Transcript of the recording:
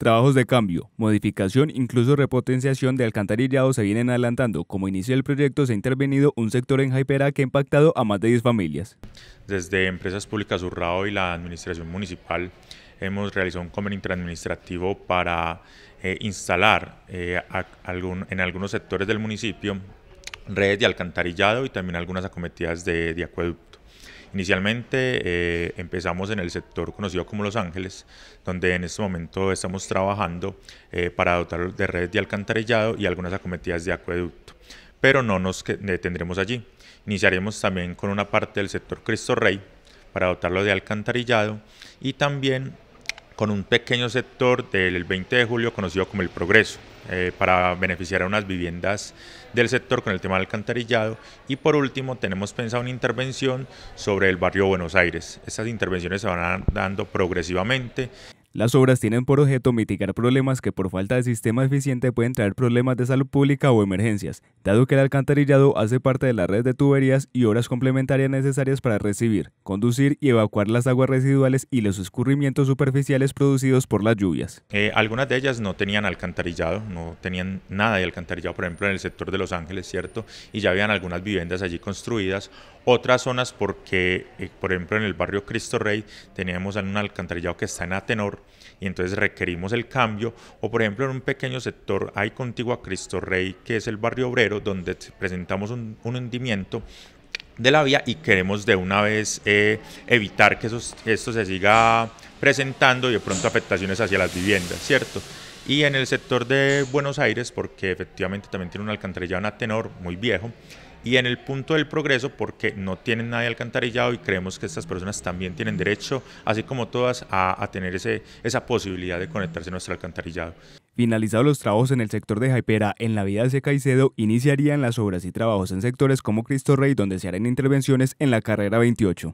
Trabajos de cambio, modificación, incluso repotenciación de alcantarillado se vienen adelantando. Como inicio del proyecto se ha intervenido un sector en Jaipera que ha impactado a más de 10 familias. Desde Empresas Públicas Urrao y la Administración Municipal hemos realizado un convenio interadministrativo para eh, instalar eh, en algunos sectores del municipio redes de alcantarillado y también algunas acometidas de, de acueducto Inicialmente eh, empezamos en el sector conocido como Los Ángeles, donde en este momento estamos trabajando eh, para dotar de redes de alcantarillado y algunas acometidas de acueducto, pero no nos detendremos eh, allí. Iniciaremos también con una parte del sector Cristo Rey para dotarlo de alcantarillado y también con un pequeño sector del 20 de julio conocido como el Progreso, eh, para beneficiar a unas viviendas del sector con el tema del alcantarillado. Y por último, tenemos pensado una intervención sobre el barrio Buenos Aires. Estas intervenciones se van dando progresivamente. Las obras tienen por objeto mitigar problemas que por falta de sistema eficiente pueden traer problemas de salud pública o emergencias, dado que el alcantarillado hace parte de la red de tuberías y obras complementarias necesarias para recibir, conducir y evacuar las aguas residuales y los escurrimientos superficiales producidos por las lluvias. Eh, algunas de ellas no tenían alcantarillado, no tenían nada de alcantarillado, por ejemplo en el sector de Los Ángeles, ¿cierto? Y ya habían algunas viviendas allí construidas, otras zonas porque, eh, por ejemplo en el barrio Cristo Rey, teníamos un alcantarillado que está en Atenor, y entonces requerimos el cambio. O por ejemplo en un pequeño sector hay contigo a Cristo Rey, que es el barrio obrero, donde presentamos un, un hundimiento de la vía y queremos de una vez eh, evitar que esos, esto se siga presentando y de pronto afectaciones hacia las viviendas, ¿cierto? Y en el sector de Buenos Aires, porque efectivamente también tiene una alcantarilla, a tenor muy viejo, y en el punto del progreso porque no tienen nadie alcantarillado y creemos que estas personas también tienen derecho, así como todas, a, tener ese, esa posibilidad de conectarse a nuestro alcantarillado. Finalizados los trabajos en el sector de Jaipera, en la vida de Caicedo iniciarían las obras y trabajos en sectores como Cristo Rey, donde se harán intervenciones en la carrera 28.